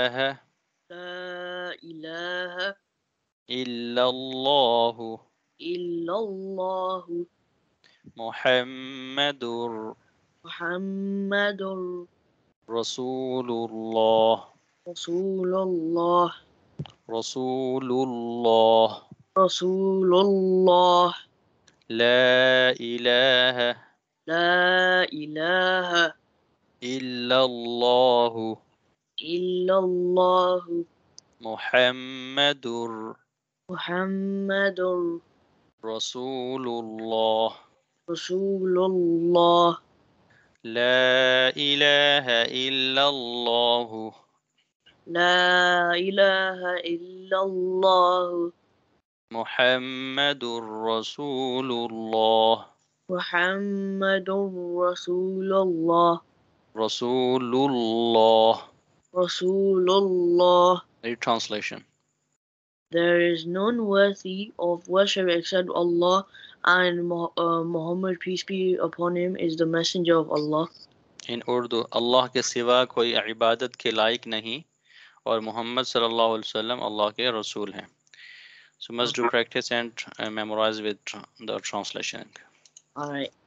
إله لا إله إلا الله إلا الله محمد محمد رسول الله رسول الله رسول الله رسول الله لا إله لا إله إلا الله إلا الله محمد محمد رسول الله رسول الله لا إله إلا الله لا إله إلا الله محمد رسول الله محمد رسول الله رسول الله Rasulullah. Your translation. There is none worthy of worship except Allah, and uh, Muhammad, peace be upon him, is the messenger of Allah. In Urdu, Allah ke siva koi इबादत ke laik nahi, aur Muhammad sallallahu alaihi wasallam Allah ke Rasul hai. So must do practice and uh, memorize with the translation. All right.